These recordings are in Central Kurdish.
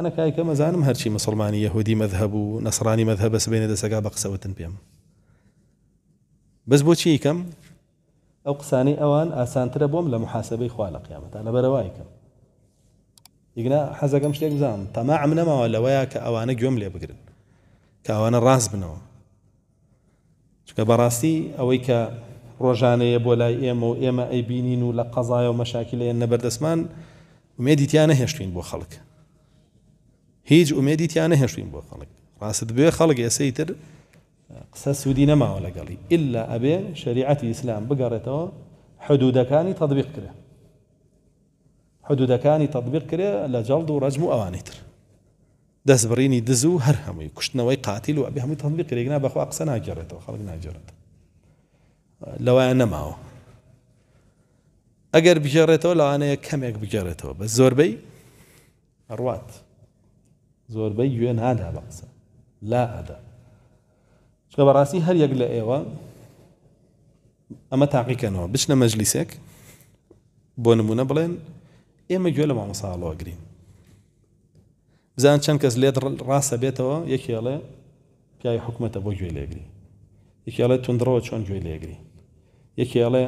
ئەە کایکە مەزانم هەرچی مسلمانی یهودی مەذهب و نەسرانی مەذهب بەس بێنە دەسەگا بە قسەوتن پێم بەس بۆچی یکەم ئەو قسانی ئەوان ئاسانترە بۆم لە محاسبەی خوا لە قیامەتە لە بەرەوایکەم یگنا حەزەکەم شتێک بزانم تەما ئەم نەماوە لەوەیە کە ئەوانە گوێم لێ بگرن کە ئەوانە ڕاست بنەوە چکە بەڕاستی ئەوەی کە ڕۆژانەیە بۆ لای ئێمە و ئێمە ئەیبینین و لە قەزای و مەشاکی لە نەبەردەسمان ومێدیتیانە هێشتین بۆ خەڵک هیچ ئومێدیتیان نەهێشتین بۆ خەڵک ڕاست بێ خەڵک ئێسەی تر قسە ولا نەماوە الا ابي شريعه شریعەتی بقرته بگەڕێتەوە حدودەکانی تطبيق کرێ حدودەکانی تطبیق تطبيق لە لا جلد ورجم اوانيتر ئەوانی بريني دزو هرهم دز و قاتل وابي هم تطبيق و ئەبێ اخو اقصى کرێگنا بەخوا قسە لو انا ناگەڕێتەوە لەوایە بجرته لو انا كم يك بجرته بس زوربي اروات زۆربەی گوێ نادا بە قسە لا ئەدا چکە بەڕاستی هەر یەک لە ئێوە ئەمە تاقیکەنەوە بچنە مەجلیسێک بۆ نمونە بڵێن ئێمە گوێ لە مامەساڵەوە گرین بزان چەند کەس لێت ڕاستە بێتەوە یەکێڵێ پیاوی حکومەتە بۆ گوێ لێگری یەکێڵێ تندڕەوە چۆن گوێ لێگری یەکێڵێ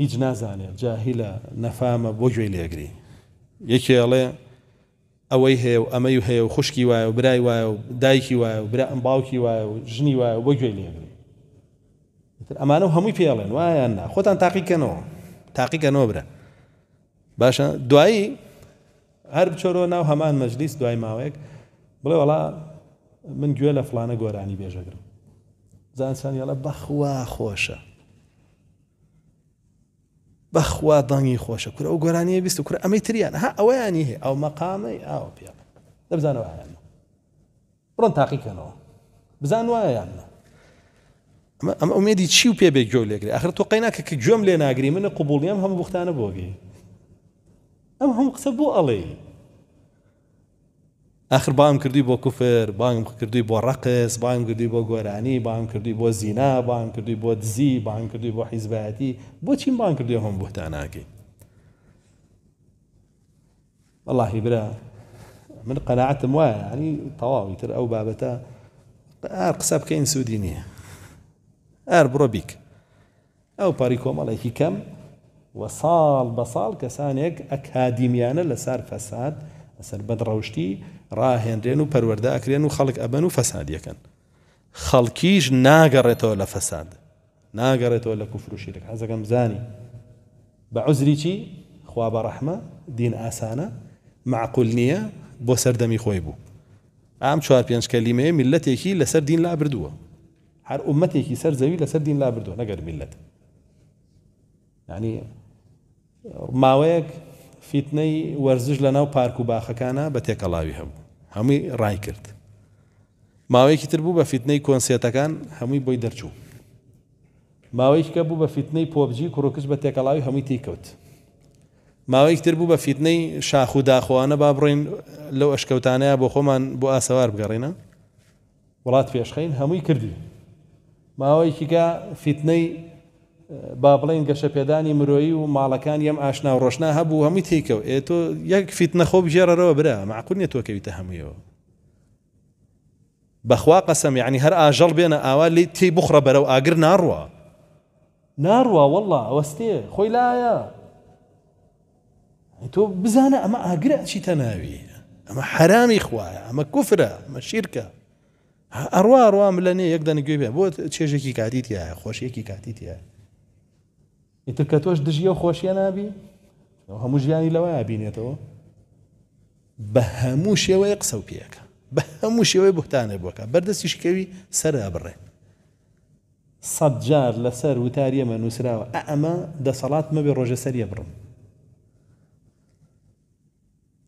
هیچ نازانێت جاهیلە نەفامە بۆ گوێ لێگری یەکێڵێ ئەوەی هەیە و ئەمەی و هەیە و خوشکی وایە و برای وایە و دایکی وایە و برا ئەم باوکی وایە و ژنی وایە و بۆ گوێ لێبن ئەمانە هەمووی پێڵێن وایە نا خۆتان تاقیکەنەوە تاقیکەنەوە برە باشە دوایی هەر بچۆرۆ ناو هەمان مەجلیس دوای ماوەیەک بڵێ وڵا من گوێ لە فلانە گۆرانی بێژەگرم زانسان یاڵە بەخوا خۆشە بەخوا دەنگی خۆشە کورە ئەو گۆرانیە بیست و کورە ئەمەی تریان ها ئەوەیانی هەیە ئەو مەقامی ئاوە پێ دەبزانەوە هیان ڕۆن تاقیکەنەوە بزان وایەیان ئەم ئەومێدی چی و پێ بێ گوێ لێگری ئەخر تۆ قەیناکە کە گوێم لێ ناگری منە قوبولیام هەموو بختانە بۆگی ئەم هەم قسە بۆ ئەڵێ آخر بام کردی با کفر بام کردی با رقص بام کردی با گۆرانی بام کردی با زینا بام کردی با دزی بام کردی با حیزبەتی با چیم بام کردی هەم بۆتان آگی الله برا من قناعت وایە ینی تەواوی تر او بابتا ار قسە بکەین سوودی نییە ئار بڕۆ بیک ئەو پاری کۆمەڵێکی کەم وە ساڵ بە ساڵ لەسەر بەد ڕەوشتی ڕاهێنرێن و پەروەەردە ئەکرێن و خەڵک ئەبەن و فەسادیەکەن خەڵکیش ناگەڕێتەوە لە فەساد ناگەڕێتەوە لە کوفروشیرێک حەزەکەم زانی بە عزری چی خوا بە ڕەحمە دین ئاسانە معقول نییە بۆ سەردەمی خۆی بوو ئام چوار پێنج کەلیمەیە میلەتێکی لەسەر دین لا بردووە هەر عومەتێکی سەر زەوی لەسەر دین لا بردووە نەگەر میلەت ینی ماوەیەک فیتنەی وەرزش لە ناو پارک و باخەکانە بە تێکەڵاوی هەبوو هەمووی ڕای کرد ماوەیەکی تر بوو بە فیتنەی کۆنسێتەکان هەمووی بۆی دەرچوو ماوەیکە بوو بە فیتنەی پۆبجی کوڕکش بە تێکەڵاوی هەمووی تیکەوت ماوەیەک تر بوو بە فیتنەی شاخ و داخواانە با بڕین لەو ئەشکەوتانەیە بۆ خۆمان بۆ ئاسەوار بگەڕێنە وڵات پێشخین هەمووی کردی ماوەیکیکە فیتنەی با بڵێن گەشەپێدانی مرۆیی و ماڵەکان یەم ئاشنا و ڕۆشنا هەبوو هەمووی تێکەوە ئێ تۆ یەک فیت نەخۆ بژێرەرەوە برا معقول نیە تۆ کەویتە هەموویەوە بەخوا قەسەم یعنی هەر ئاژەڵ بێنە ئاوا لی تێی بخڕە بەرەو ئاگر ناڕوە ناڕوە وەڵا ئەوەستێ خۆی لایە تۆ بزانە ئەمە ئاگرە چیتە ناوی ئەمە حرامی خوایە ئەمە کوفرە مە شیرکە ئەڕوا ڕوام لە نێ یەک دەنگوێ بۆ چێژێکی کاتیتیە خۆشیەکی کاتیتیە ئیتر کە تۆش دژیە و خۆشیە نابی هەموو ژیانی لەوەیە بینێتەوە بە هەموو شێوەیە قسە و پێەکە بە هەموو شێوەی بوتانێ بووکە بەردەستی شکەوی سەر بڕێ سەد جار لەسەر وتاریەمە نووسراوە ئەمە دەسەڵات مەبێ ڕۆژە سەریە بڕم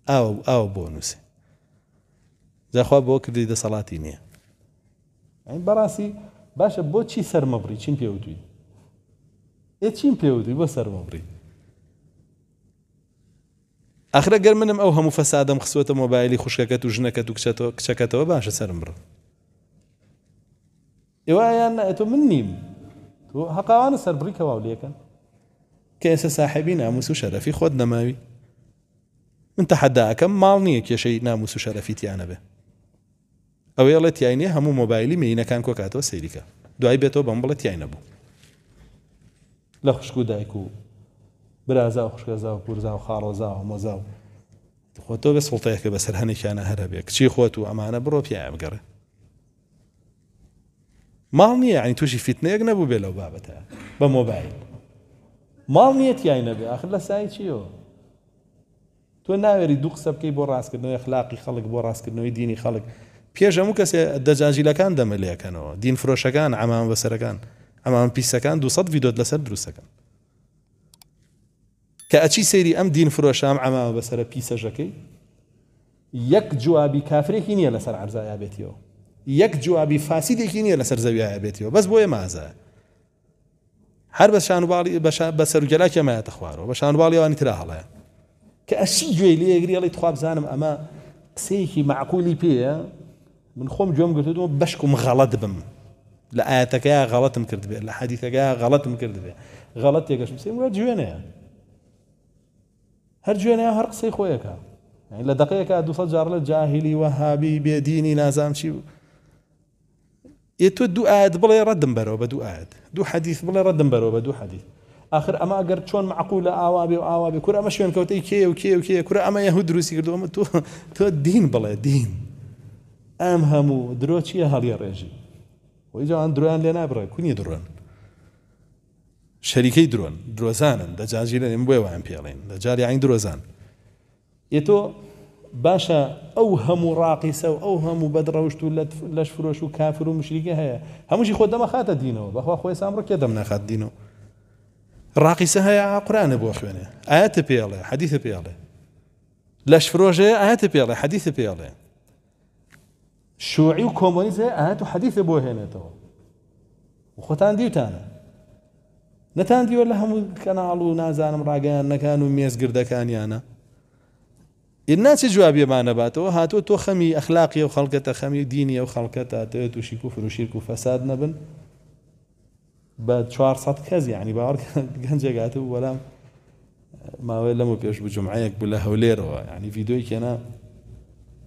ئاو ئاو بۆ نووسێ جاخوا بۆ کردی دەسەڵاتی نییە بەڕاستی باشە بۆچی سەرمەبری چین پێوتوی چیم پێ ودوی بۆ سەرمە بڕی ئەخرە گەر منم ئەو هەموو فەسادم خسوتە مۆبایلی خوشکەکەت و ژنەکەت و کچەکەتەوە باشە سەرم بڕ ئێوایان ئەتۆ من نیم تۆ هەقاوانە سەر بڕیکەوا لەکەن کە ئێستا ساحبی ناموس و شەرەفی خۆت نەماوی من تەحەداکەم ماڵ نییە کێشەی ناموس و شەرەفی تیانە بێ ئەوەیەڵێ تیاینێ هەموو مۆبایلی مینەکان کۆکاتەوە سەیریکە دوای بێتەوە بەم بڵێ تیای نەبوو لە خوشک و دایک و برازا و خوشکەزا و پورزا و خاڕۆزا و مۆزا و خۆ تۆ بە سڵتەیەکە بەسەر هەنێکیانە هەرە بێ کچی خۆت و ئەمانە بڕۆ پیامگەڕێ ماڵ نییە ینی تووشی فیتنەیەک نەبوو بێ لەو بابەتە بە مۆبایل ماڵ نیەتیای نەبێ آخر لە سای چیەوە تۆ ناوێری دوو قسە بکەی بۆ ڕاستکردنەوەی خلاقی خەڵک بۆ ڕاستکردنەوەی دینی خەڵک پێش هەموو کەسێ دەجاجیلەکان دەمەلەکەنەوە دین فرۆشەکان ئەمان بەسەرەکان ئەمان پیسەکان 200 ڤیدۆت لەسەر دروستەکەم کە ئەچی سەیری ئەم دین فرۆشام ئەماوە بەسرە پیسەژەکەی یەک جوابی کافرێکی نییە لەسەر عرزایە بێتیەوە یەک جوابی فاسیدێکی نییە لەسەر زەویایە بێتیەوە بەس بۆیە مازە هەر بە شانواڵی بە سەرگەلاکە مایەتە خوارەوە بە شانواڵیوانی تررا هەڵەیە کە ئەشی گوێ لێگریڵی تخوا بزانم ئەمە قسەیەکی معقولی پێە من خۆم گوێم گرتوەوە بەشک و مغەڵە دبم لآيات آه، كيا غلط مكرد بها لحديث كيا غلط مكرد بها غلط يا كاش مسيم ولا جوانا هر جوانا هر قصي خويا كا يعني لا دقيقة دو صجار للجاهلي وهابي بديني نازام شي يتو دو آد بلا يرد مبرو بدو آد دو حديث بلا يرد مبرو بدو حديث آخر أما أقرد شون معقولة آوابي وآوابي كورا أما شوين كوتي كي وكي وكي كورا أما يهود روسي كردو أما تو تو الدين بلا دين أهم دروتشي هالي رجل ويجا عن دروان لنا برا كوني دروان شريكي دروان دروزان دجاجي لن يمبوي وان بيالين دجاري عين دروزان يتو باشا اوهم راقصه اوهم بدروش تولت لش فروش وكافر ومشركه هي همشي خدام خات دينه بخوا خو سامر كدام نه خات دينه راقصه هي قران ابو اخوانه ايات بيالي حديث بيالي لش فروجه ايات بيالي حديث بيالي شيوعي وكومونيز هاتوا آه، حديث ابو هنا تو وخوتان ديوتانا نتان دي ولا هم كانوا نازان مراقان كانوا ميز قردا كان يانا الناس جواب يا معنا باتو هاتوا تو خمي اخلاقي وخلقته خمي دينيه وخلقته تو شي كفر وشي فساد نبن بعد شوار صد كز يعني بارك جنجا قاتو ولا ما ولا مو بيش بجمعيك بلا هوليرو يعني فيديو كي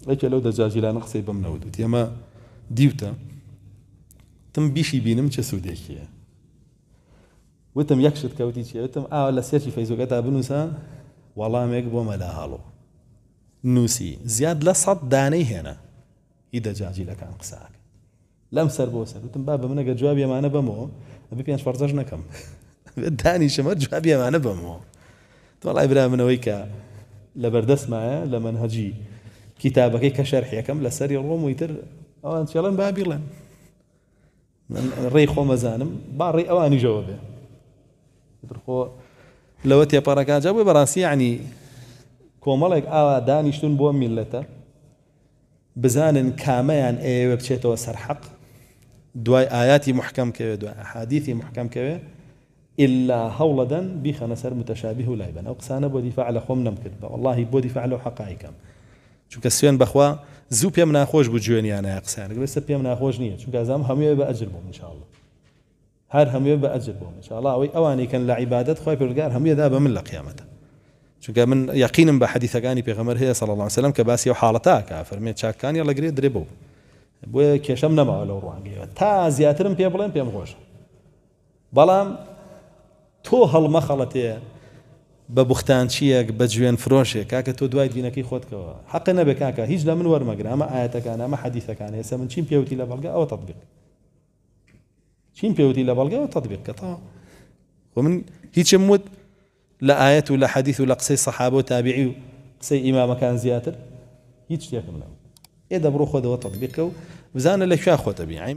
لەکە لەو دەجاژیلانە قسەی بەم نەودت ئێمە دیوتە تم بیشی بینم چه سوودێکیە وتم یەکشت کەوتی چێتم ئاوا لە سێکی فەیزۆگە تا بنووسە وەڵامێک بۆ مەلا هاڵۆ نووسی زیاد لە سەد دانەی هێنا ئی دەجاجیلەکان قساکە لەم سەر بۆ سەر وتم با بە منەگە جواب ئێمانە بەمەوە ئەبی پێنج فەرزەش نەکەم دانی شەمە جواب ئێمانە بەمەوە تڵای برا منەوەی کە لە بەردەستمایە لە کتابەکەی يا كم لسري الروم ويتر ویتر ئەوان چێڵەن با بیڵێن من ريخو مزانم باري ڕێی ئەوانی ژەوە بێ خۆ لەوە تێپەڕەکانجا بۆی بەڕاستی عنی يعني کۆمەڵێک ئاوا دانیشتون بۆ میلەتە بزانن کامەیان يعني إيه ئێوە بچێتەوە سەرحەق دوای ئاياتی محکەم کەوێ دوای حادیثی محکەم کەوێ إلا هەوڵەدەن بیخەنە سەر متەشابه و لای بن ئەو قسانە بۆ دیفاع لە خۆم نەمکرد بە واللهی بۆ چونکە سوێن بەخوا زوو پێم ناخۆش بوو جوێنیانە قسانگرێستە پێم ناخۆش نییە چونکە ئەزام هەموێ بە ئەجر بۆ منشاءله هەر هەموێ بە ئەجر بۆ منشاءله ئەوەی ئەوانی کەن لە عیبادت خۆی پرگار هەموێدا بە من لە قیامەتە چونکە من یقینم بە حەدیثەکانی پێغەمەر هەیە سەڵ الله سلم کە باسی و حاڵەتاکە فەرمێ چاکانی لەگرێ درێ بوو بۆیە کێشەم نەماوە لەو ڕوانگەوە تا زیاترم پێ بڵێن پێم خۆشە بەڵام تۆ هەڵمە خەڵەتەیە به شيك بجوين یک بجوین فروشه کاک تو دوای دینه کی خود کو حق نه به کاک هیچ لمن ور مگر اما آیت کان اما حدیث کان هسه من چیم پیوتی لبل او تطبیق چیم پیوتی لبل او تطبيق کتا ومن من مود لا آیت ولا حديث ولا قصي صحابه و سي امام كان زیاتر هیچ دیگه نه ای دبر خود او تطبیق کو زانه لشا